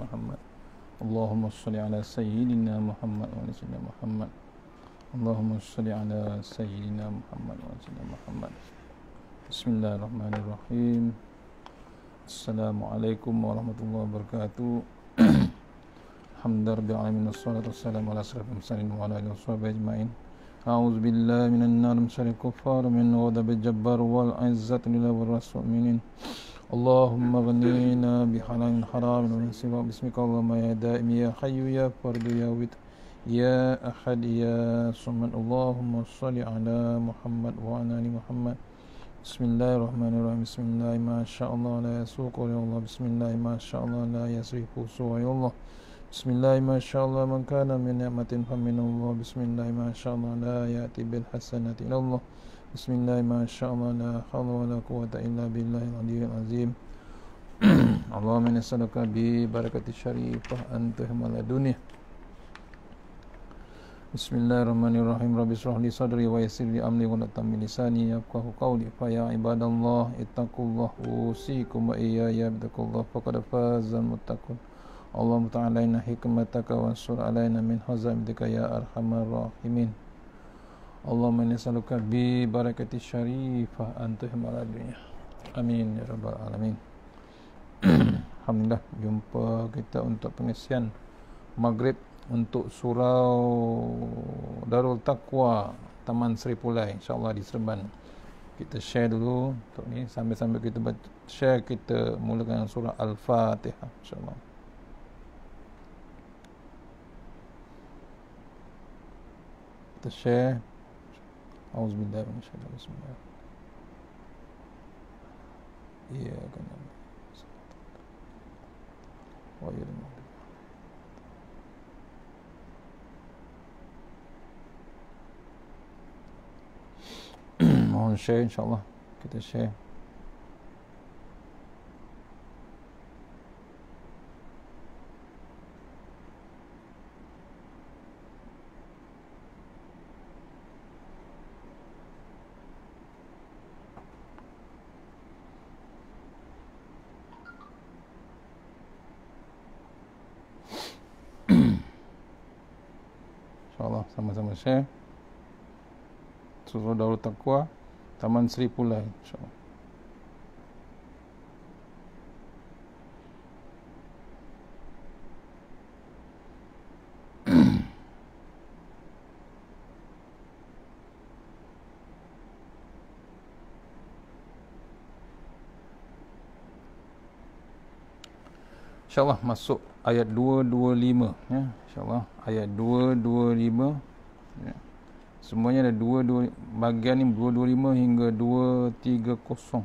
محمد اللهم صل على سيدنا محمد وعلى سيدنا محمد اللهم صل على سيدنا محمد وعلى سيدنا محمد بسم الله الرحمن الرحيم السلام عليكم ورحمة الله وبركاته الحمد لله رب العالمين والصلاة والسلام على أشرف المرسلين وعلى آله وصحبه أجمعين أعوذ بالله من النار من شر الكفار من غضب الجبار والعزة لله والرسول منين اللهم اغنينا بحلال حرام ومن سوى باسمك اللهم يا دائم يا حي يا فرد يا ود يا احد يا صمد اللهم صل على محمد وعلى ال محمد بسم الله الرحمن الرحيم بسم الله ما شاء الله لا يسوق يا الله بسم الله ما شاء الله لا يسوق سوى يا الله بسم الله ما شاء الله من كان من نعمة فمن الله بسم الله ما شاء الله لا يأتي بالحسنة إلى الله Bismillahirrahmanirrahim. Wa la quwwata illa billah al-'aliyyil 'azim. Allahumma inna nas'aluka bi barakati syarifah antum ala dunya. Bismillahirrahmanirrahim. Rabbi israh li sadri wa yassir li amri wa la tammil lisani yafqahu qawli. Fa ya ibadallah, ittaqullaha wa usikum wa iyyaya ittaqullaha faqad faza al-muttaqun. Allahumma ta'alaina hikmataka wa ansur alaina min hazamika ya arhamar rahimin. Allah inni as'aluka bi barakati syarifah antuh ala Amin ya rabbal alamin. Alhamdulillah jumpa kita untuk pengesian maghrib untuk surau Darul Taqwa Taman Seri Pulai insyaallah di Seremban. Kita share dulu untuk ni sambil-sambil kita share kita mulakan surah Al-Fatihah insyaallah. Kita share أعوذ بالله من الشيطان بسم الله إياك نعبد غير المغضوب هون الشاي إن شاء الله كده الشاي sama-sama share. Suruh Darul Taqwa, Taman Sri Pulai. InsyaAllah. InsyaAllah masuk ayat 225 ya. InsyaAllah ayat 225 ya. Semuanya ada 22 Bagian ni 225 hingga 230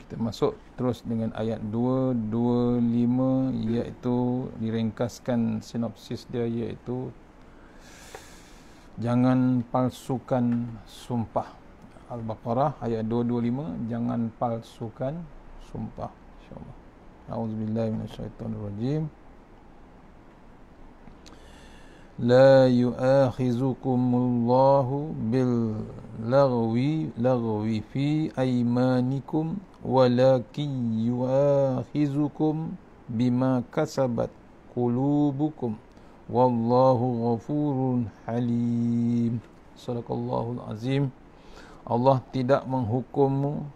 Kita masuk terus dengan ayat 225 Iaitu diringkaskan sinopsis dia iaitu Jangan palsukan sumpah Al-Baqarah ayat 225 Jangan palsukan sumpah insyaallah auzubillahi minasyaitonirrajim la yu'akhizukumullahu bil lagwi lagwi fi aymanikum walakin yu'akhizukum bima kasabat qulubukum wallahu ghafurun halim sallallahu azim Allah tidak menghukummu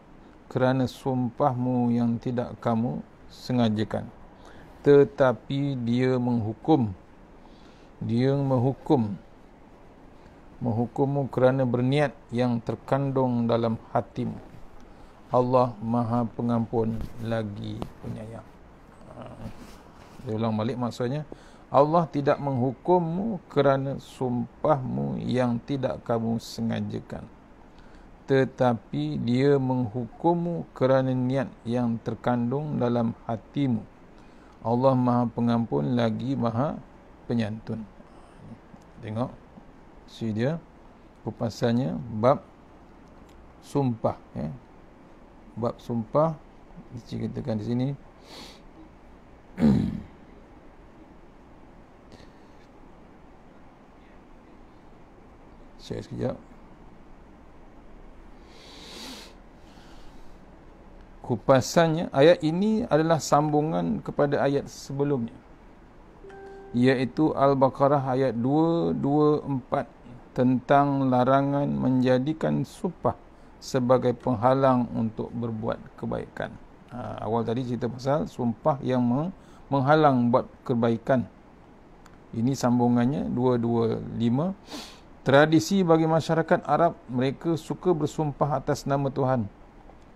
kerana sumpahmu yang tidak kamu sengajakan tetapi dia menghukum dia menghukum menghukummu kerana berniat yang terkandung dalam hatimu Allah Maha Pengampun lagi penyayang dia ulang balik maksudnya Allah tidak menghukummu kerana sumpahmu yang tidak kamu sengajakan tetapi dia menghukummu kerana niat yang terkandung dalam hatimu. Allah Maha Pengampun lagi Maha Penyantun. Tengok si dia kupasannya bab sumpah ya. Bab sumpah diceritakan di sini. Saya sekejap. kupasannya ayat ini adalah sambungan kepada ayat sebelumnya iaitu al-baqarah ayat 224 tentang larangan menjadikan sumpah sebagai penghalang untuk berbuat kebaikan ha, awal tadi cerita pasal sumpah yang menghalang buat kebaikan ini sambungannya 225 Tradisi bagi masyarakat Arab, mereka suka bersumpah atas nama Tuhan.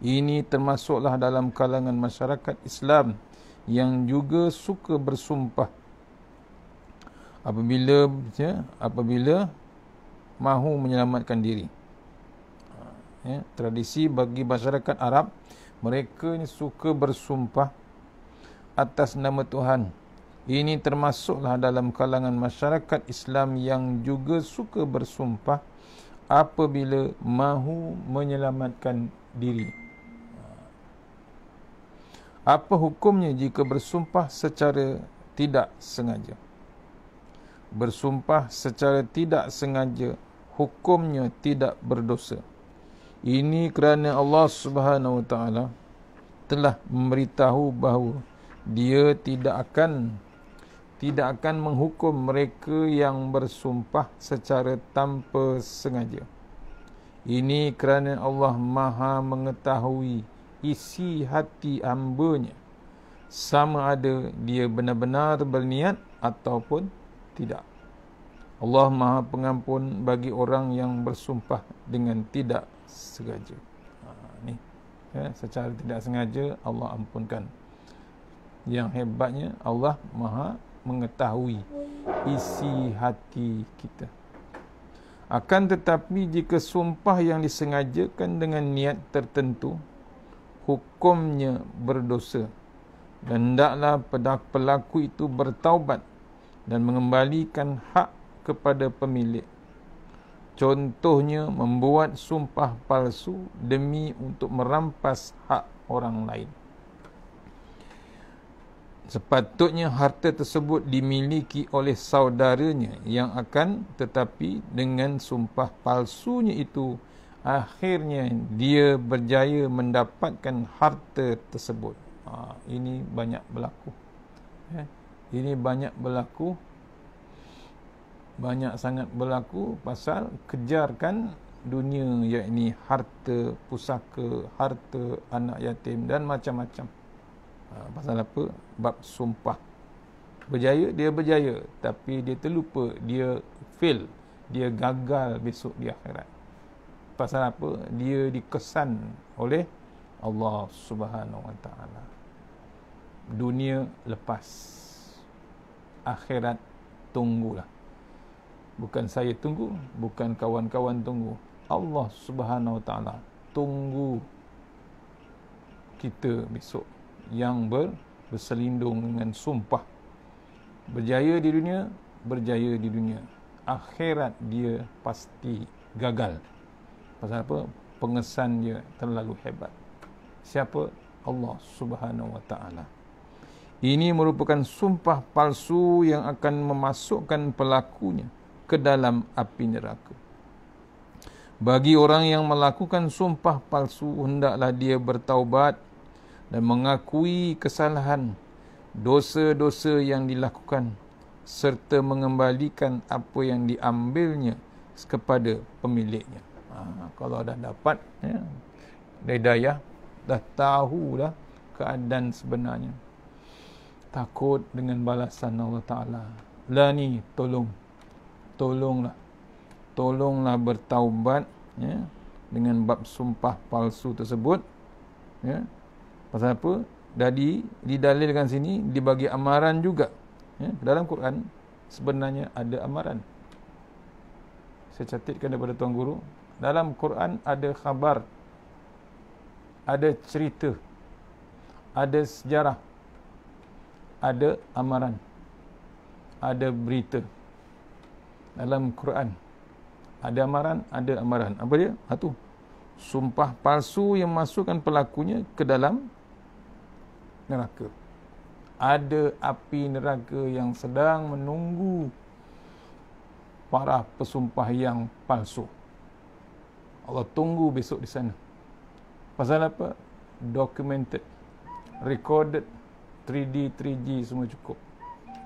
Ini termasuklah dalam kalangan masyarakat Islam yang juga suka bersumpah apabila ya, apabila mahu menyelamatkan diri. Ya, tradisi bagi masyarakat Arab mereka ini suka bersumpah atas nama Tuhan. Ini termasuklah dalam kalangan masyarakat Islam yang juga suka bersumpah apabila mahu menyelamatkan diri. Apa hukumnya jika bersumpah secara tidak sengaja? Bersumpah secara tidak sengaja hukumnya tidak berdosa. Ini kerana Allah Subhanahu Wa Taala telah memberitahu bahawa dia tidak akan tidak akan menghukum mereka yang bersumpah secara tanpa sengaja. Ini kerana Allah Maha mengetahui isi hati ambunya sama ada dia benar-benar berniat ataupun tidak Allah Maha Pengampun bagi orang yang bersumpah dengan tidak sengaja ha, ni ya, secara tidak sengaja Allah ampunkan yang hebatnya Allah Maha mengetahui isi hati kita akan tetapi jika sumpah yang disengajakan dengan niat tertentu hukumnya berdosa. Dan hendaklah pelaku itu bertaubat dan mengembalikan hak kepada pemilik. Contohnya membuat sumpah palsu demi untuk merampas hak orang lain. Sepatutnya harta tersebut dimiliki oleh saudaranya yang akan tetapi dengan sumpah palsunya itu akhirnya dia berjaya mendapatkan harta tersebut ha, ini banyak berlaku eh, ini banyak berlaku banyak sangat berlaku pasal kejarkan dunia yakni harta pusaka harta anak yatim dan macam-macam ha, pasal apa bab sumpah berjaya dia berjaya tapi dia terlupa dia fail dia gagal besok di akhirat pasal apa dia dikesan oleh Allah Subhanahu Wa Taala dunia lepas akhirat tunggulah bukan saya tunggu bukan kawan-kawan tunggu Allah Subhanahu Wa Taala tunggu kita besok yang ber, berselindung dengan sumpah berjaya di dunia berjaya di dunia akhirat dia pasti gagal pasal apa pengesan dia terlalu hebat siapa Allah Subhanahu wa taala ini merupakan sumpah palsu yang akan memasukkan pelakunya ke dalam api neraka bagi orang yang melakukan sumpah palsu hendaklah dia bertaubat dan mengakui kesalahan dosa-dosa yang dilakukan serta mengembalikan apa yang diambilnya kepada pemiliknya ha, kalau dah dapat ya, hidayah dah tahu dah keadaan sebenarnya takut dengan balasan Allah Ta'ala lah ni tolong tolonglah tolonglah bertaubat ya, dengan bab sumpah palsu tersebut ya. pasal apa Dari didalilkan sini dibagi amaran juga ya. dalam Quran sebenarnya ada amaran saya catatkan daripada tuan guru dalam Quran ada khabar ada cerita ada sejarah ada amaran ada berita dalam Quran ada amaran ada amaran apa dia Satu, ha, sumpah palsu yang masukkan pelakunya ke dalam neraka ada api neraka yang sedang menunggu para pesumpah yang palsu Allah tunggu besok di sana. Pasal apa? Documented. Recorded. 3D, 3G semua cukup.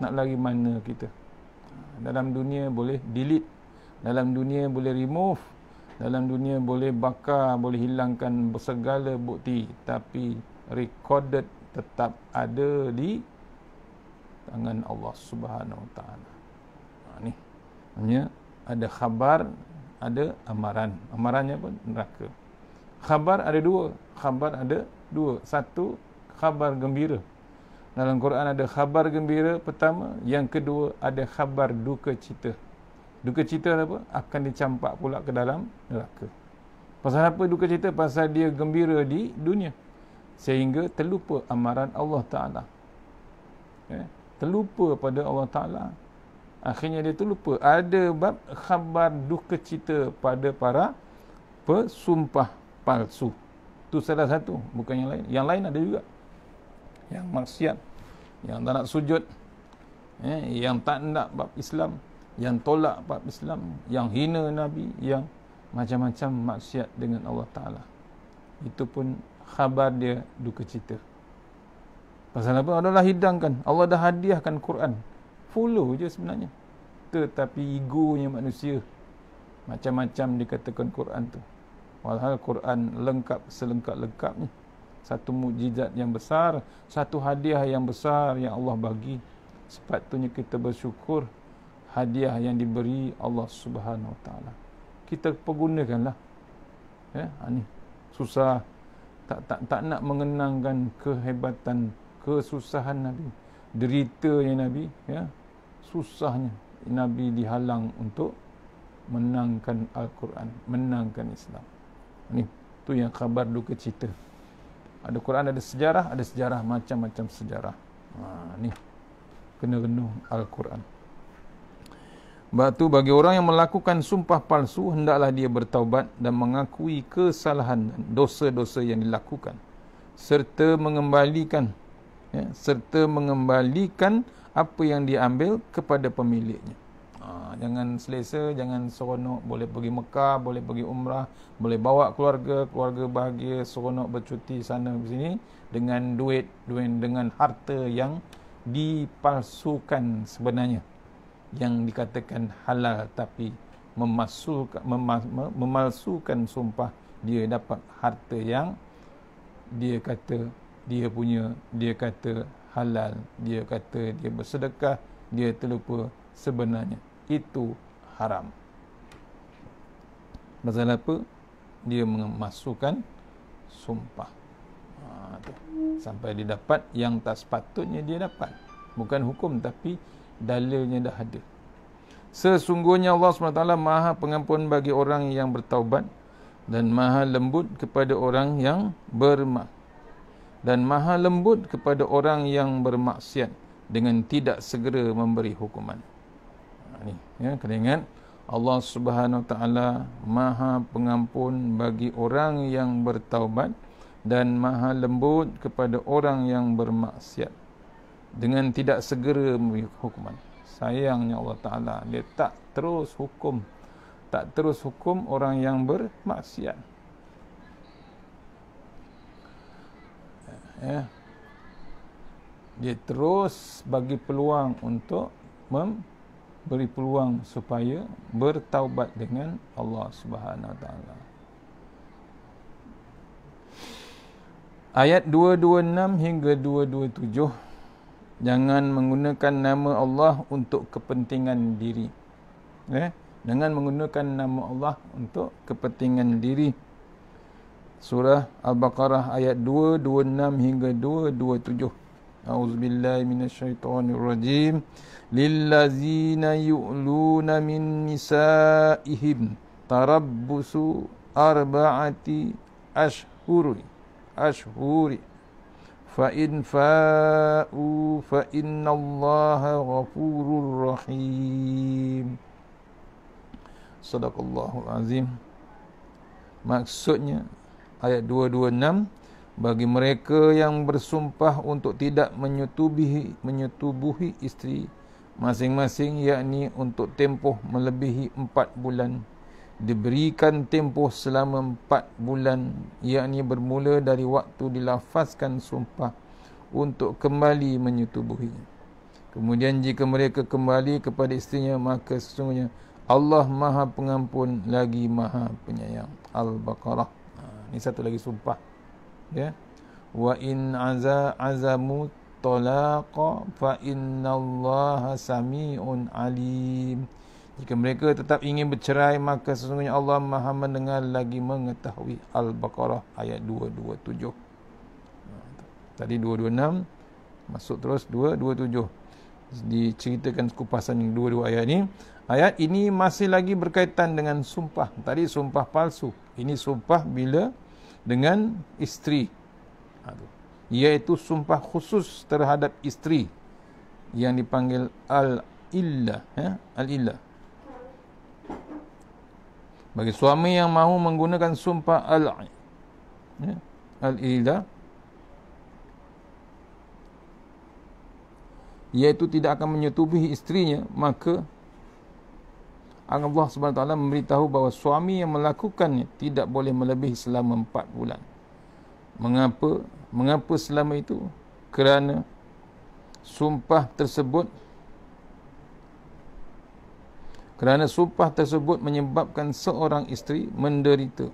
Nak lari mana kita? Dalam dunia boleh delete. Dalam dunia boleh remove. Dalam dunia boleh bakar, boleh hilangkan segala bukti. Tapi recorded tetap ada di tangan Allah Subhanahu Wa Taala. Ini ha, hanya ada khabar ada amaran. Amarannya pun neraka. Khabar ada dua. Khabar ada dua. Satu, khabar gembira. Dalam Quran ada khabar gembira pertama. Yang kedua, ada khabar duka cita. Duka cita apa? Akan dicampak pula ke dalam neraka. Pasal apa duka cita? Pasal dia gembira di dunia. Sehingga terlupa amaran Allah Ta'ala. Eh? Terlupa pada Allah Ta'ala akhirnya dia tu lupa ada bab khabar duka cita pada para pesumpah palsu tu salah satu bukan yang lain yang lain ada juga yang maksiat yang tak nak sujud eh, yang tak nak bab Islam yang tolak bab Islam yang hina Nabi yang macam-macam maksiat dengan Allah Ta'ala itu pun khabar dia duka cita pasal apa Allah dah hidangkan Allah dah hadiahkan Quran follow je sebenarnya tetapi egonya manusia macam-macam dikatakan Quran tu walhal Quran lengkap selengkap-lengkapnya satu mujizat yang besar satu hadiah yang besar yang Allah bagi sepatutnya kita bersyukur hadiah yang diberi Allah Subhanahu Wa Taala kita pergunakanlah ya ha, ni susah tak tak tak nak mengenangkan kehebatan kesusahan nabi derita yang nabi ya susahnya Nabi dihalang untuk menangkan Al-Quran, menangkan Islam. Ini tu yang kabar duka cita. Ada Quran, ada sejarah, ada sejarah macam-macam sejarah. Ha, ni kena renung Al-Quran. Batu bagi orang yang melakukan sumpah palsu hendaklah dia bertaubat dan mengakui kesalahan dan dosa-dosa yang dilakukan serta mengembalikan ya, serta mengembalikan apa yang diambil kepada pemiliknya. Ha, jangan selesa, jangan seronok. Boleh pergi Mekah, boleh pergi Umrah, boleh bawa keluarga, keluarga bahagia, seronok bercuti sana sini dengan duit, duit dengan harta yang dipalsukan sebenarnya. Yang dikatakan halal tapi memalsukan sumpah dia dapat harta yang dia kata dia punya dia kata halal dia kata dia bersedekah dia terlupa sebenarnya itu haram pasal apa dia memasukkan sumpah ha, sampai dia dapat yang tak sepatutnya dia dapat bukan hukum tapi dalilnya dah ada sesungguhnya Allah SWT maha pengampun bagi orang yang bertaubat dan maha lembut kepada orang yang bermaksud dan maha lembut kepada orang yang bermaksiat dengan tidak segera memberi hukuman. Ini, ha, ya, kena ingat Allah Subhanahu Wa Taala maha pengampun bagi orang yang bertaubat dan maha lembut kepada orang yang bermaksiat dengan tidak segera memberi hukuman. Sayangnya Allah Taala dia tak terus hukum tak terus hukum orang yang bermaksiat. ya. Dia terus bagi peluang untuk memberi peluang supaya bertaubat dengan Allah Subhanahu Wa Taala. Ayat 226 hingga 227 Jangan menggunakan nama Allah untuk kepentingan diri. Ya, eh? dengan menggunakan nama Allah untuk kepentingan diri surah Al-Baqarah ayat 226 hingga 227. A'udzubillahi minasyaitonirrajim. Lillazina yu'luna min nisa'ihim tarabbusu arba'ati ashhuri ashhuri fa in fa'u fa innallaha ghafurur rahim sadaqallahul azim maksudnya ayat 226 bagi mereka yang bersumpah untuk tidak menyetubuhi menyetubuhi isteri masing-masing yakni untuk tempoh melebihi 4 bulan diberikan tempoh selama 4 bulan yakni bermula dari waktu dilafazkan sumpah untuk kembali menyetubuhi kemudian jika mereka kembali kepada istrinya maka sesungguhnya Allah Maha Pengampun lagi Maha Penyayang Al-Baqarah ini satu lagi sumpah ya wa in aza azamu talaqa fa innallaha samiun alim jika mereka tetap ingin bercerai maka sesungguhnya Allah Maha mendengar lagi mengetahui al-baqarah ayat 227 tadi 226 masuk terus 227 diceritakan kupasan yang dua-dua ayat ini ayat ini masih lagi berkaitan dengan sumpah tadi sumpah palsu ini sumpah bila dengan isteri. Ha, Iaitu sumpah khusus terhadap isteri yang dipanggil al-illah. Ya? Al-illah. Bagi suami yang mahu menggunakan sumpah al-illah. Ya? Al-illah. Iaitu tidak akan menyetubuhi istrinya, maka Allah SWT memberitahu bahawa suami yang melakukannya tidak boleh melebihi selama 4 bulan. Mengapa? Mengapa selama itu? Kerana sumpah tersebut kerana sumpah tersebut menyebabkan seorang isteri menderita.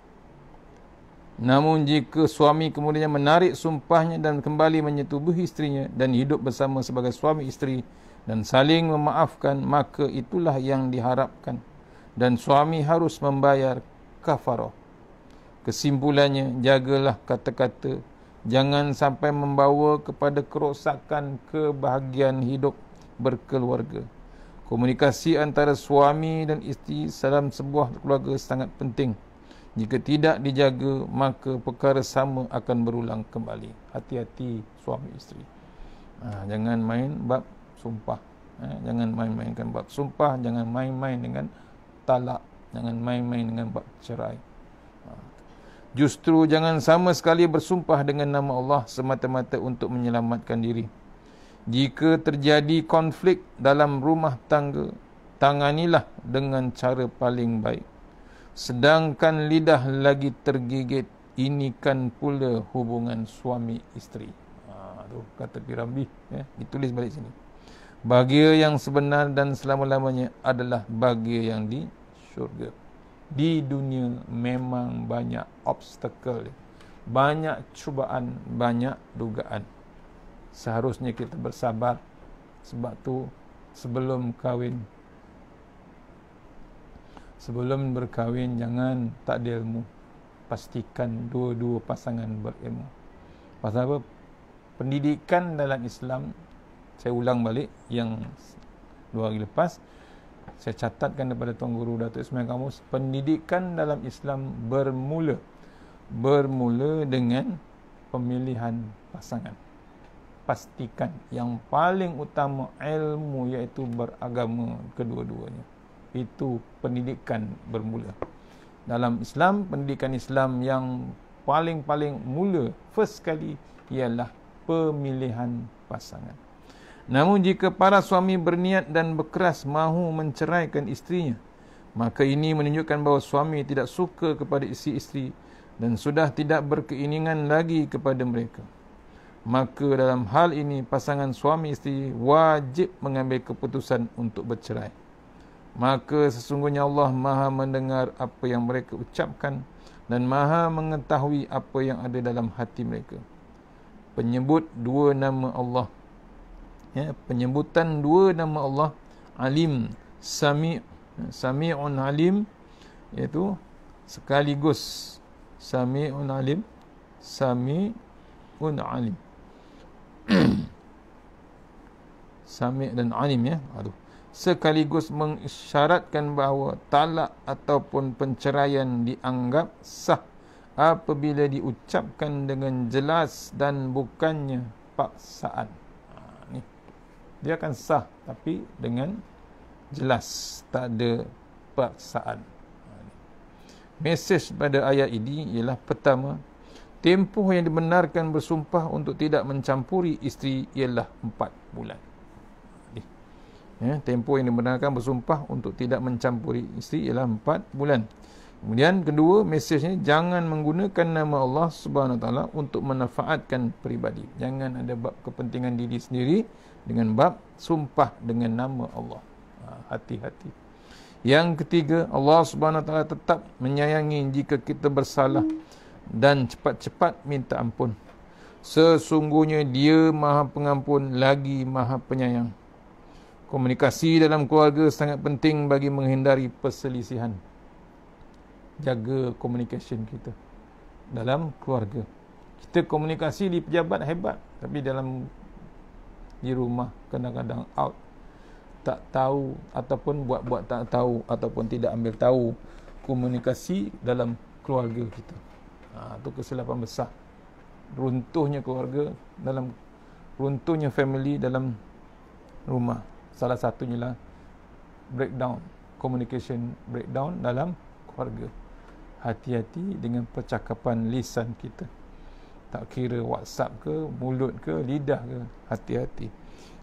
Namun jika suami kemudian menarik sumpahnya dan kembali menyetubuhi isterinya dan hidup bersama sebagai suami isteri, dan saling memaafkan maka itulah yang diharapkan dan suami harus membayar kafarah kesimpulannya jagalah kata-kata jangan sampai membawa kepada kerosakan kebahagiaan hidup berkeluarga komunikasi antara suami dan isteri dalam sebuah keluarga sangat penting jika tidak dijaga maka perkara sama akan berulang kembali hati-hati suami isteri Ha, jangan main bab sumpah eh, jangan main main dengan bab sumpah jangan main-main dengan talak jangan main-main dengan bab cerai ha. justru jangan sama sekali bersumpah dengan nama Allah semata-mata untuk menyelamatkan diri jika terjadi konflik dalam rumah tangga tanganilah dengan cara paling baik sedangkan lidah lagi tergigit ini kan pula hubungan suami isteri ha, tu kata piramli ya ditulis balik sini Bahagia yang sebenar dan selama-lamanya adalah bahagia yang di syurga. Di dunia memang banyak obstacle. Banyak cubaan, banyak dugaan. Seharusnya kita bersabar. Sebab tu sebelum kahwin. Sebelum berkahwin, jangan tak ada ilmu. Pastikan dua-dua pasangan berilmu. Pasal apa? Pendidikan dalam Islam saya ulang balik yang dua hari lepas saya catatkan kepada Tuan Guru Datuk Ismail Kamus pendidikan dalam Islam bermula bermula dengan pemilihan pasangan pastikan yang paling utama ilmu iaitu beragama kedua-duanya itu pendidikan bermula dalam Islam pendidikan Islam yang paling-paling mula first sekali ialah pemilihan pasangan Namun jika para suami berniat dan berkeras mahu menceraikan istrinya, maka ini menunjukkan bahawa suami tidak suka kepada isi isteri dan sudah tidak berkeinginan lagi kepada mereka. Maka dalam hal ini pasangan suami isteri wajib mengambil keputusan untuk bercerai. Maka sesungguhnya Allah maha mendengar apa yang mereka ucapkan dan maha mengetahui apa yang ada dalam hati mereka. Penyebut dua nama Allah ya, penyebutan dua nama Allah Alim Sami Sami'un Alim iaitu sekaligus Sami'un Alim Sami'un Alim Sami' dan Alim ya aduh sekaligus mengisyaratkan bahawa talak ataupun penceraian dianggap sah apabila diucapkan dengan jelas dan bukannya paksaan dia akan sah tapi dengan jelas tak ada paksaan mesej pada ayat ini ialah pertama tempoh yang dibenarkan bersumpah untuk tidak mencampuri isteri ialah 4 bulan ya, tempoh yang dibenarkan bersumpah untuk tidak mencampuri isteri ialah 4 bulan Kemudian kedua mesejnya jangan menggunakan nama Allah Subhanahu Wa Taala untuk menafaatkan peribadi. Jangan ada bab kepentingan diri sendiri dengan bab sumpah dengan nama Allah. Ha, hati-hati. Yang ketiga, Allah Subhanahu Wa Taala tetap menyayangi jika kita bersalah dan cepat-cepat minta ampun. Sesungguhnya Dia Maha Pengampun lagi Maha Penyayang. Komunikasi dalam keluarga sangat penting bagi menghindari perselisihan jaga communication kita dalam keluarga. Kita komunikasi di pejabat hebat tapi dalam di rumah kadang-kadang out tak tahu ataupun buat-buat tak tahu ataupun tidak ambil tahu komunikasi dalam keluarga kita. Ha, itu kesilapan besar. Runtuhnya keluarga dalam runtuhnya family dalam rumah. Salah satunya lah breakdown communication breakdown dalam keluarga hati-hati dengan percakapan lisan kita tak kira whatsapp ke mulut ke lidah ke hati-hati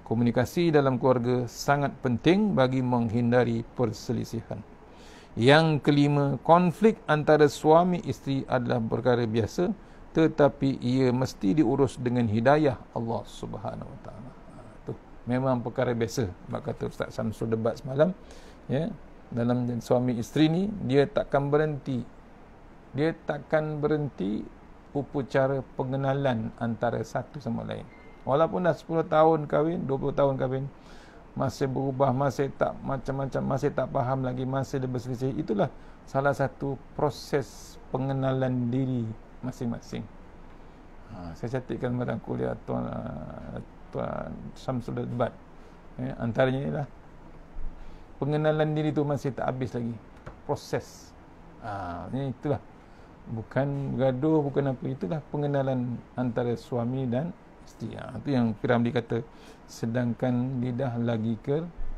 komunikasi dalam keluarga sangat penting bagi menghindari perselisihan yang kelima konflik antara suami isteri adalah perkara biasa tetapi ia mesti diurus dengan hidayah Allah Subhanahu Wa Tu memang perkara biasa. Mak kata Ustaz Samsul debat semalam, ya dalam suami isteri ni dia takkan berhenti dia takkan berhenti upacara pengenalan antara satu sama lain. Walaupun dah 10 tahun kahwin, 20 tahun kahwin, masih berubah, masih tak macam-macam, masih tak faham lagi, masih dia berselisih. Itulah salah satu proses pengenalan diri masing-masing. Ha, saya catatkan pada kuliah Tuan, uh, Tuan Samsul Debat. Eh, ya, antaranya ialah pengenalan diri itu masih tak habis lagi. Proses. Ha, ini itulah bukan gaduh bukan apa itulah pengenalan antara suami dan isteri ha, itu yang Piram dikata sedangkan lidah lagi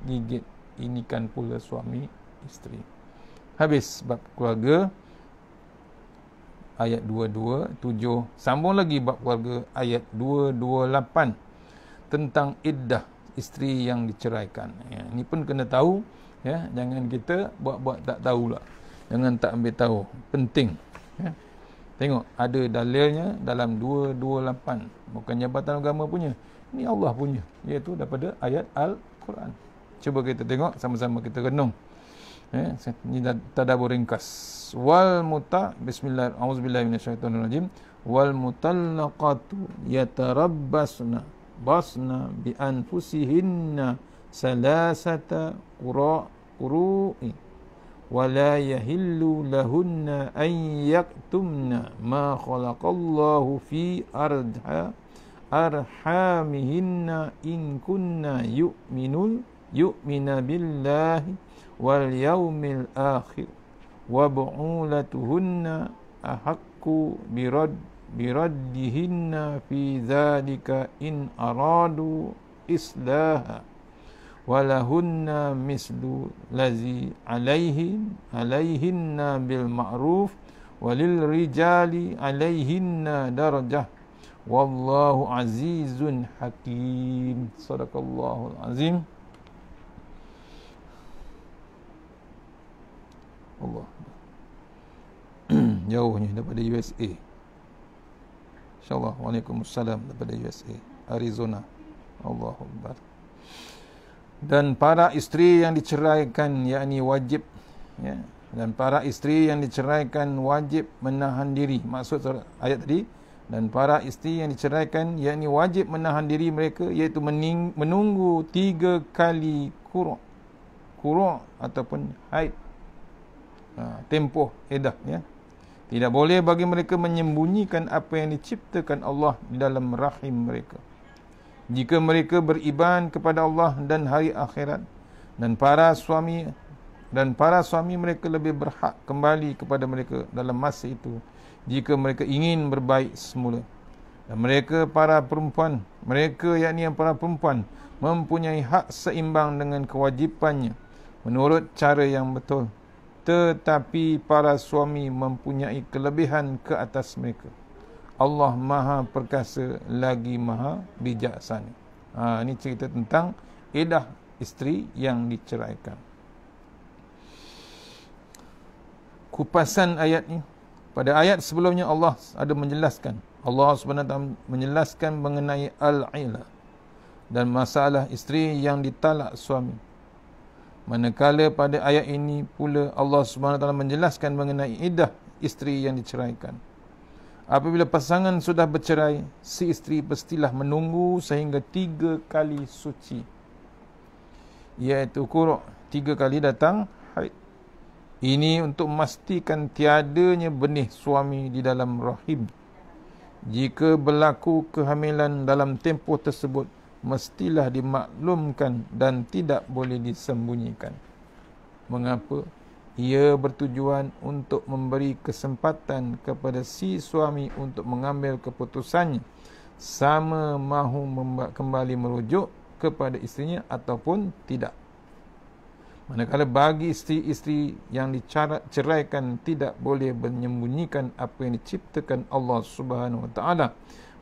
gigit ini kan pula suami isteri habis bab keluarga ayat 227 sambung lagi bab keluarga ayat 228 tentang iddah isteri yang diceraikan ya, ini pun kena tahu ya jangan kita buat-buat tak tahulah jangan tak ambil tahu penting Ya. Tengok ada dalilnya dalam 228 bukan jabatan agama punya. Ini Allah punya iaitu daripada ayat al-Quran. Cuba kita tengok sama-sama kita renung. Ya, ini tadabbur ringkas. Wal muta bismillahirrahmanirrahim. Auzubillahi Wal mutallaqatu yatarabbasna basna bi anfusihinna salasata qura'i. Kuru ولا يهل لهن أن يكتمن ما خلق الله في أرضها أرحامهن إن كن يؤمنون يؤمن بالله واليوم الآخر وبعولتهن أحق برد بردهن في ذلك إن أرادوا إصلاحا walahunna mislu lazi alaihin alaihinna bil ma'ruf walil rijali alaihinna darajah wallahu azizun hakim sadaqallahu azim Allah jauhnya daripada USA insyaallah waalaikumsalam daripada USA Arizona Allahu akbar dan para isteri yang diceraikan yakni wajib ya dan para isteri yang diceraikan wajib menahan diri maksud ayat tadi dan para isteri yang diceraikan yakni wajib menahan diri mereka iaitu mening- menunggu tiga kali qura qura ataupun haid ha, tempoh iddah ya tidak boleh bagi mereka menyembunyikan apa yang diciptakan Allah di dalam rahim mereka jika mereka beriman kepada Allah dan hari akhirat dan para suami dan para suami mereka lebih berhak kembali kepada mereka dalam masa itu jika mereka ingin berbaik semula dan mereka para perempuan mereka yakni yang para perempuan mempunyai hak seimbang dengan kewajipannya menurut cara yang betul tetapi para suami mempunyai kelebihan ke atas mereka Allah Maha Perkasa lagi Maha Bijaksana. Ha, ini cerita tentang edah isteri yang diceraikan. Kupasan ayat ini. Pada ayat sebelumnya Allah ada menjelaskan. Allah SWT menjelaskan mengenai al-ilah dan masalah isteri yang ditalak suami. Manakala pada ayat ini pula Allah SWT menjelaskan mengenai idah isteri yang diceraikan. Apabila pasangan sudah bercerai, si isteri pastilah menunggu sehingga tiga kali suci. Iaitu kurok tiga kali datang haid. Ini untuk memastikan tiadanya benih suami di dalam rahim. Jika berlaku kehamilan dalam tempoh tersebut, mestilah dimaklumkan dan tidak boleh disembunyikan. Mengapa? Ia bertujuan untuk memberi kesempatan kepada si suami untuk mengambil keputusannya sama mahu kembali merujuk kepada istrinya ataupun tidak. Manakala bagi istri-istri yang diceraikan tidak boleh menyembunyikan apa yang diciptakan Allah Subhanahu Wa Taala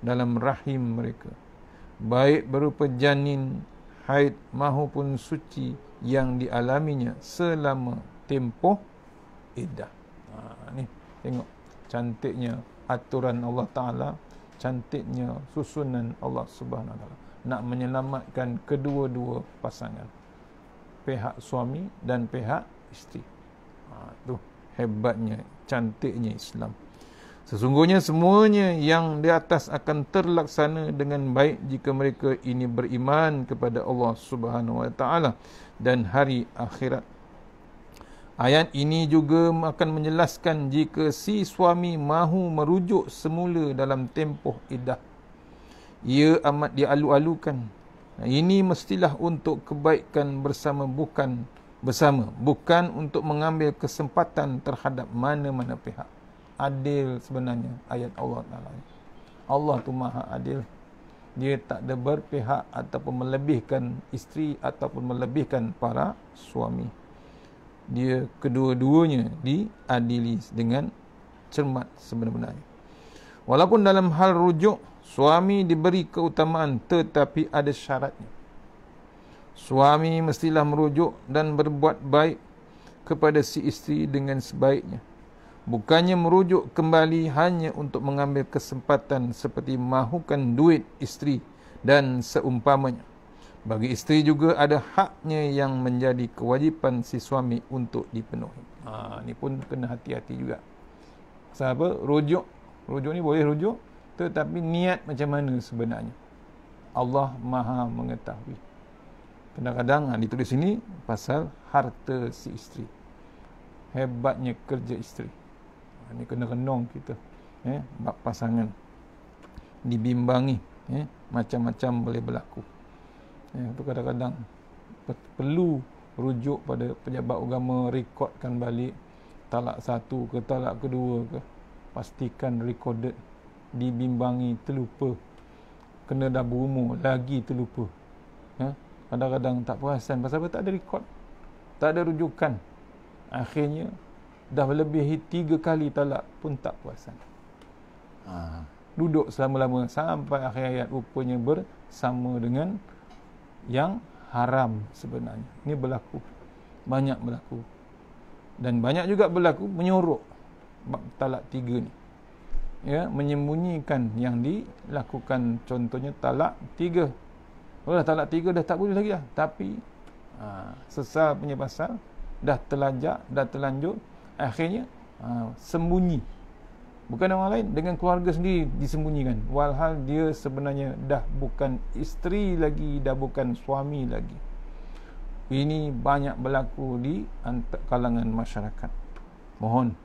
dalam rahim mereka. Baik berupa janin, haid mahupun suci yang dialaminya selama tempoh iddah. Ha ni tengok cantiknya aturan Allah Taala, cantiknya susunan Allah Subhanahu Taala nak menyelamatkan kedua-dua pasangan. Pihak suami dan pihak isteri. Ha tu hebatnya cantiknya Islam. Sesungguhnya semuanya yang di atas akan terlaksana dengan baik jika mereka ini beriman kepada Allah Subhanahu Wa Taala dan hari akhirat Ayat ini juga akan menjelaskan jika si suami mahu merujuk semula dalam tempoh iddah. Ia amat dialu-alukan. Ini mestilah untuk kebaikan bersama bukan bersama. Bukan untuk mengambil kesempatan terhadap mana-mana pihak. Adil sebenarnya ayat Allah Ta'ala. Allah tu maha adil. Dia tak ada berpihak ataupun melebihkan isteri ataupun melebihkan para suami dia kedua-duanya diadili dengan cermat sebenar-benarnya. Walaupun dalam hal rujuk, suami diberi keutamaan tetapi ada syaratnya. Suami mestilah merujuk dan berbuat baik kepada si isteri dengan sebaiknya. Bukannya merujuk kembali hanya untuk mengambil kesempatan seperti mahukan duit isteri dan seumpamanya. Bagi isteri juga ada haknya yang menjadi kewajipan si suami untuk dipenuhi. Ha, ini pun kena hati-hati juga. Pasal apa? Rujuk. Rujuk ni boleh rujuk. Tetapi niat macam mana sebenarnya? Allah maha mengetahui. Kadang-kadang ha, ditulis sini pasal harta si isteri. Hebatnya kerja isteri. Ini ha, kena renung kita. Eh, pasangan. Dibimbangi. Eh, macam-macam boleh berlaku ya, itu kadang-kadang perlu rujuk pada pejabat agama rekodkan balik talak satu ke talak kedua ke pastikan recorded dibimbangi terlupa kena dah berumur lagi terlupa ya? kadang-kadang tak perasan pasal apa tak ada record, tak ada rujukan akhirnya dah lebih tiga kali talak pun tak perasan ha. duduk selama-lama sampai akhir ayat rupanya bersama dengan yang haram sebenarnya. Ini berlaku. Banyak berlaku. Dan banyak juga berlaku menyorok talak tiga ni. Ya, menyembunyikan yang dilakukan contohnya talak tiga. Walau talak tiga dah tak boleh lagi lah. Tapi ha, sesal punya pasal dah terlajak, dah terlanjur. Akhirnya ha, sembunyi bukan orang lain dengan keluarga sendiri disembunyikan walhal dia sebenarnya dah bukan isteri lagi dah bukan suami lagi ini banyak berlaku di kalangan masyarakat mohon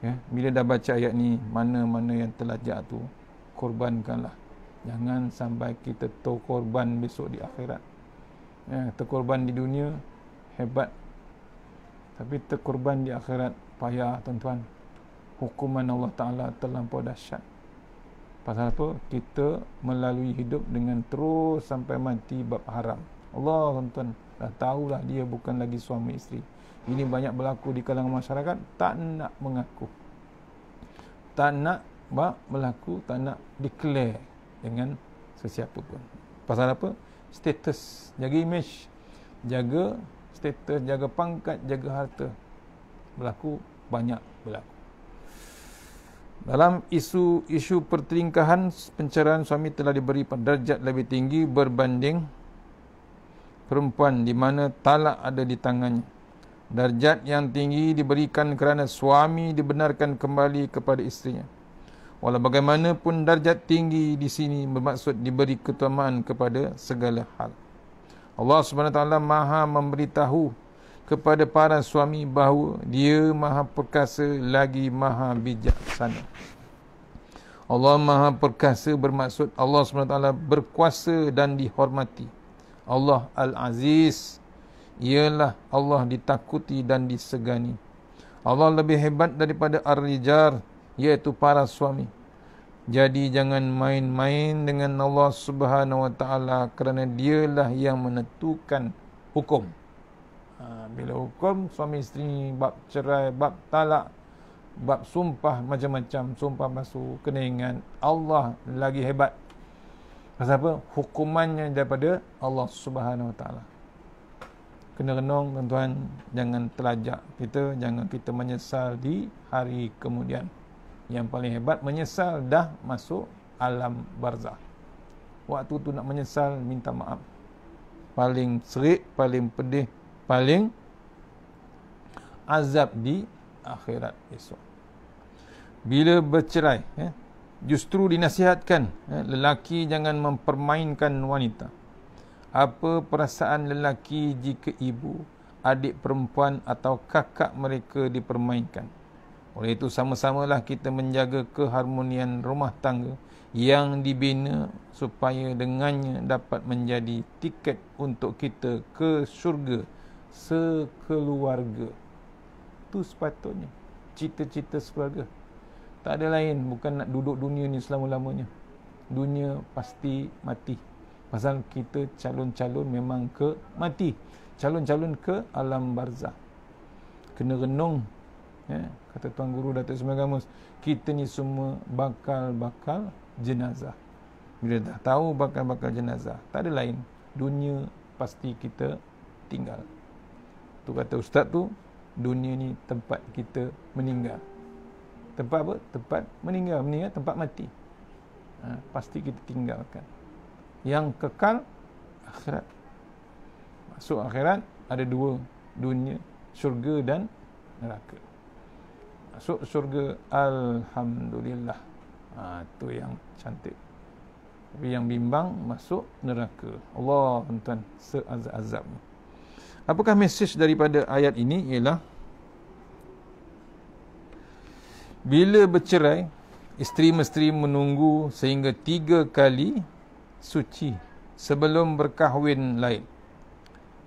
ya bila dah baca ayat ni mana-mana yang telajak tu korbankanlah jangan sampai kita terkorban besok di akhirat ya terkorban di dunia hebat tapi terkorban di akhirat payah tuan-tuan hukuman Allah Ta'ala terlampau dahsyat pasal apa? kita melalui hidup dengan terus sampai mati bab haram Allah tuan-tuan dah tahulah dia bukan lagi suami isteri ini banyak berlaku di kalangan masyarakat tak nak mengaku tak nak bak berlaku tak nak declare dengan sesiapa pun pasal apa? status jaga image jaga status jaga pangkat jaga harta berlaku banyak berlaku dalam isu isu pertingkahan penceraian suami telah diberi darjat lebih tinggi berbanding perempuan di mana talak ada di tangannya. Darjat yang tinggi diberikan kerana suami dibenarkan kembali kepada istrinya. Walau bagaimanapun darjat tinggi di sini bermaksud diberi ketuaan kepada segala hal. Allah Subhanahu Wa Taala Maha memberitahu kepada para suami bahawa dia maha perkasa lagi maha bijaksana. Allah maha perkasa bermaksud Allah SWT berkuasa dan dihormati. Allah Al-Aziz ialah Allah ditakuti dan disegani. Allah lebih hebat daripada Ar-Rijar iaitu para suami. Jadi jangan main-main dengan Allah Subhanahu Wa Taala kerana dialah yang menentukan hukum. Ha, bila hukum suami isteri bab cerai, bab talak, bab sumpah macam-macam, sumpah masuk kena ingat Allah lagi hebat. Pasal apa? Hukumannya daripada Allah Subhanahu Wa Kena renung tuan-tuan, jangan telajak kita, jangan kita menyesal di hari kemudian. Yang paling hebat menyesal dah masuk alam barzah. Waktu tu nak menyesal minta maaf. Paling serik, paling pedih, paling azab di akhirat esok. Bila bercerai, eh, justru dinasihatkan eh, lelaki jangan mempermainkan wanita. Apa perasaan lelaki jika ibu, adik perempuan atau kakak mereka dipermainkan? Oleh itu sama-samalah kita menjaga keharmonian rumah tangga yang dibina supaya dengannya dapat menjadi tiket untuk kita ke syurga sekeluarga. tu sepatutnya. Cita-cita sekeluarga. Tak ada lain bukan nak duduk dunia ni selama-lamanya. Dunia pasti mati. Pasal kita calon-calon memang ke mati. Calon-calon ke alam barzah. Kena renung. Ya? Kata Tuan Guru Datuk Semagamus. Kita ni semua bakal-bakal jenazah. Bila dah tahu bakal-bakal jenazah. Tak ada lain. Dunia pasti kita tinggal tu kata ustaz tu dunia ni tempat kita meninggal tempat apa tempat meninggal meninggal tempat mati ha, pasti kita tinggalkan yang kekal akhirat masuk akhirat ada dua dunia syurga dan neraka masuk syurga alhamdulillah ha, tu yang cantik tapi yang bimbang masuk neraka. Allah tuan-tuan seazab-azabnya. Apakah mesej daripada ayat ini ialah bila bercerai isteri-mesteri menunggu sehingga tiga kali suci sebelum berkahwin lain.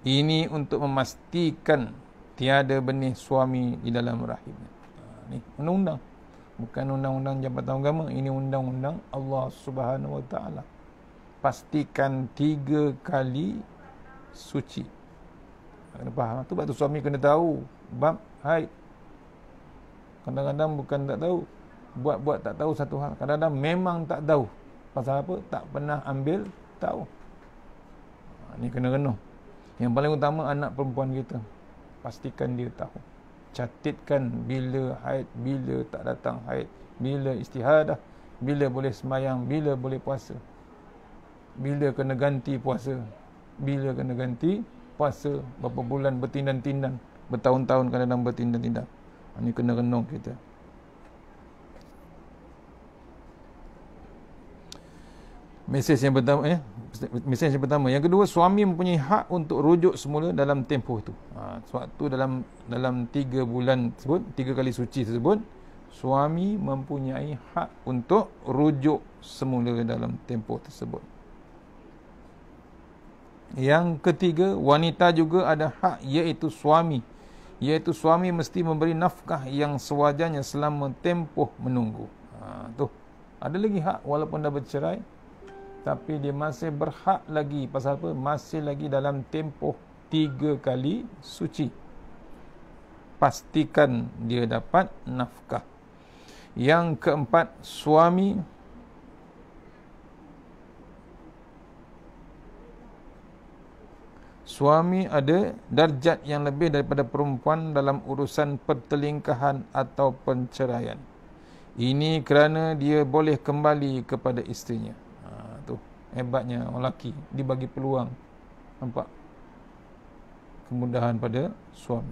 Ini untuk memastikan tiada benih suami di dalam rahim. Ini ha, undang-undang. Bukan undang-undang Jabatan Agama. Ini undang-undang Allah Subhanahu Wa Pastikan tiga kali suci. Kena faham. Tu sebab tu suami kena tahu. Bab haid. Kadang-kadang bukan tak tahu. Buat-buat tak tahu satu hal. Kadang-kadang memang tak tahu. Pasal apa? Tak pernah ambil tahu. Ini ha, kena renuh. Yang paling utama anak perempuan kita. Pastikan dia tahu. Catitkan bila haid, bila tak datang haid. Bila istihadah. Bila boleh semayang, bila boleh puasa. Bila kena ganti puasa. Bila kena ganti berpuasa berapa bulan bertindan-tindan bertahun-tahun kadang-kadang bertindan-tindan ini kena renung kita mesej yang pertama eh? mesej yang pertama yang kedua suami mempunyai hak untuk rujuk semula dalam tempoh itu ha, sewaktu dalam dalam tiga bulan tersebut tiga kali suci tersebut suami mempunyai hak untuk rujuk semula dalam tempoh tersebut yang ketiga, wanita juga ada hak iaitu suami. Iaitu suami mesti memberi nafkah yang sewajarnya selama tempoh menunggu. Ha, tu. Ada lagi hak walaupun dah bercerai. Tapi dia masih berhak lagi. Pasal apa? Masih lagi dalam tempoh tiga kali suci. Pastikan dia dapat nafkah. Yang keempat, suami suami ada darjat yang lebih daripada perempuan dalam urusan pertelingkahan atau penceraian. Ini kerana dia boleh kembali kepada istrinya. Ha, tu hebatnya orang lelaki dibagi peluang. Nampak? Kemudahan pada suami.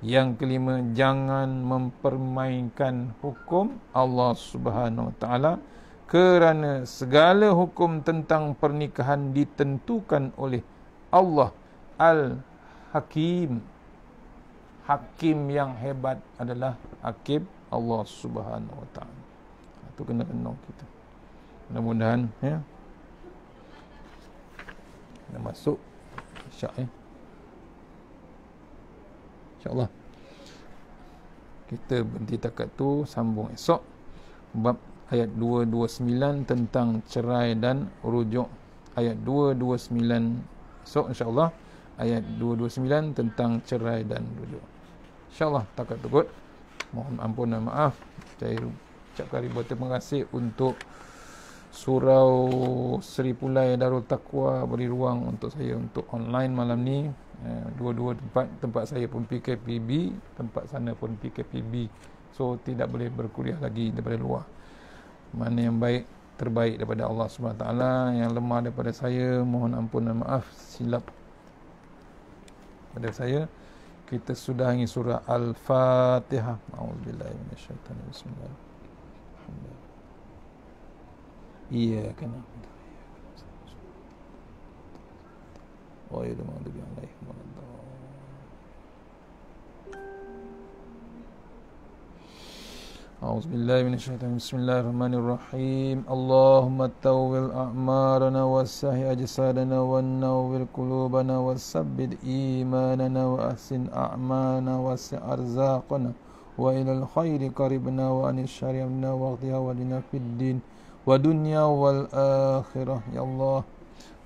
Yang kelima, jangan mempermainkan hukum Allah Subhanahu Wa Taala kerana segala hukum tentang pernikahan ditentukan oleh Allah Al-Hakim Hakim yang hebat adalah Hakim Allah Subhanahu Wa Taala. Itu kena renung kita Mudah-mudahan ya. Dah masuk Insya ya. InsyaAllah Kita berhenti takat tu Sambung esok Bab ayat 229 Tentang cerai dan rujuk Ayat 229 Esok insyaAllah Allah ayat 229 tentang cerai dan rujuk. InsyaAllah takut takut. Mohon ampun dan maaf. Saya ucapkan ribuan terima kasih untuk Surau Seri Pulai Darul Taqwa beri ruang untuk saya untuk online malam ni. Eh, dua-dua tempat, tempat saya pun PKPB, tempat sana pun PKPB. So, tidak boleh berkuliah lagi daripada luar. Mana yang baik, terbaik daripada Allah SWT. Yang lemah daripada saya, mohon ampun dan maaf. Silap pada saya kita sudahi surah al-fatihah auzubillahi minasyaitanir rajim iya kan Oh, ya, lebih teman أعوذ بالله من الشيطان بسم الله الرحمن الرحيم اللهم توّل أعمارنا وسهي أجسادنا ونوّل قلوبنا وثبت إيماننا وأحسن أعمالنا وسع أرزاقنا وإلى الخير قربنا وعن الشر أمنا واغضها ولنا في الدين ودنيا والآخرة يا الله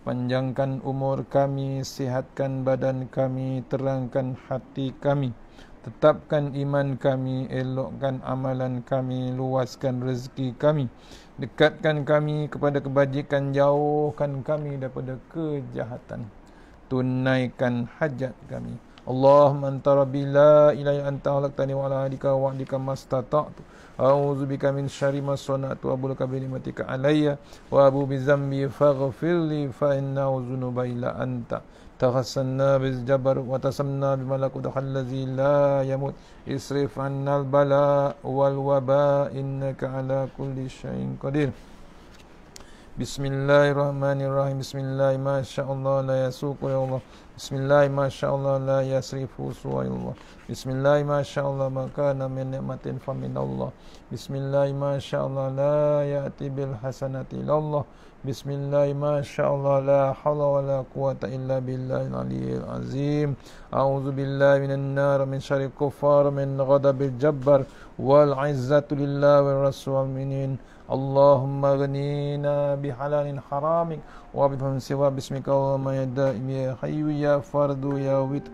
panjangkan umur kami sihatkan badan kami terangkan hati kami Tetapkan iman kami, elokkan amalan kami, luaskan rezeki kami. Dekatkan kami kepada kebajikan, jauhkan kami daripada kejahatan. Tunaikan hajat kami. Allahumma anta rabbi la ilaha anta khalaqtani wa ala hadika wa adika mastata'tu. A'udzu bika min syarri ma sana'tu wa abulu kabili matika alayya wa abu bi dzambi faghfirli fa innahu dzunuba anta. تخصنا بالجبر وتسمنا بملك دخل الذي لا يموت اصرف عنا البلاء والوباء انك على كل شيء قدير Bismillahirrahmanirrahim. Bismillah, masyaallah la yasuku ya Allah. Bismillah, masyaallah la yasrifu su ya Allah. Bismillah, masyaallah maka min nikmatin fa min Allah. Bismillah, masyaallah la yati bil hasanati illallah. Bismillah, masyaallah la hawla wa la quwata illa billahil aliyil azim. A'udzu billahi minan nar min syarri kuffar min ghadabil jabbar wal 'izzatu lillahi wal rasulil aminin. اللهم اغنينا بحلال حرامك وبفهم سوى باسمك اللهم يا دائم يا حي يا فرد يا وتر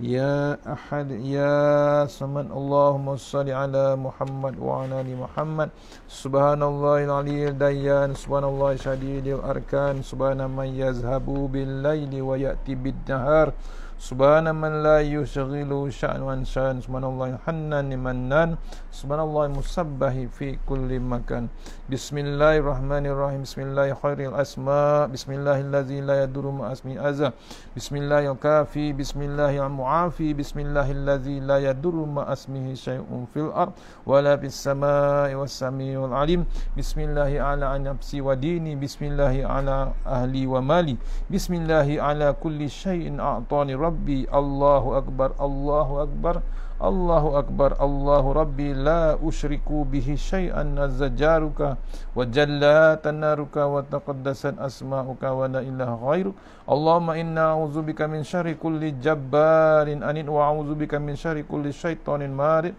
يا احد يا سمن اللهم صل على محمد وعلى ال محمد سبحان الله العلي الديان سبحان الله شديد الاركان سبحان من يذهب بالليل وياتي بالنهار Subhana man la yushghilu sya'nu an sya'n Subhanallah hannan imannan Subhanallah musabbahi fi kulli makan Bismillahirrahmanirrahim Bismillah khairil asma Bismillahillazi la yaduru ma'asmi azah Bismillah yang kafi Bismillahi yang mu'afi Bismillahillazi la yaduru ma'asmihi syai'un fil ar Wala bis sama'i wa sami'ul alim Bismillahi ala anapsi wa dini Bismillahi ala ahli wa mali Bismillahi ala kulli syai'in a'tani rabbi rabbi Allahu akbar Allahu akbar Allahu akbar Allahu rabbi la usyriku bihi syai'an nazzajaruka wa jalla tanaruka wa taqaddasat asma'uka wa la ilaha ghairu Allahumma inna a'udzubika min syarri kulli jabbarin anin wa a'udzubika min syarri kulli syaitanin marid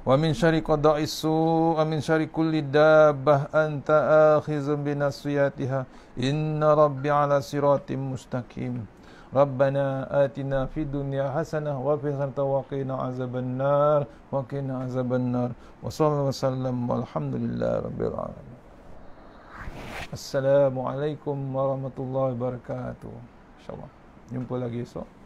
Wa min syari qada'i su' wa min syari kulli dabbah anta akhizun bi nasiyatiha inna rabbi ala siratim mustaqim ربنا آتنا في الدنيا حسنة وفي الآخرة وقنا عذاب النار وقنا عذاب النار وصلى الله وسلم والحمد لله رب العالمين السلام عليكم ورحمة الله وبركاته إن شاء الله نلقاكم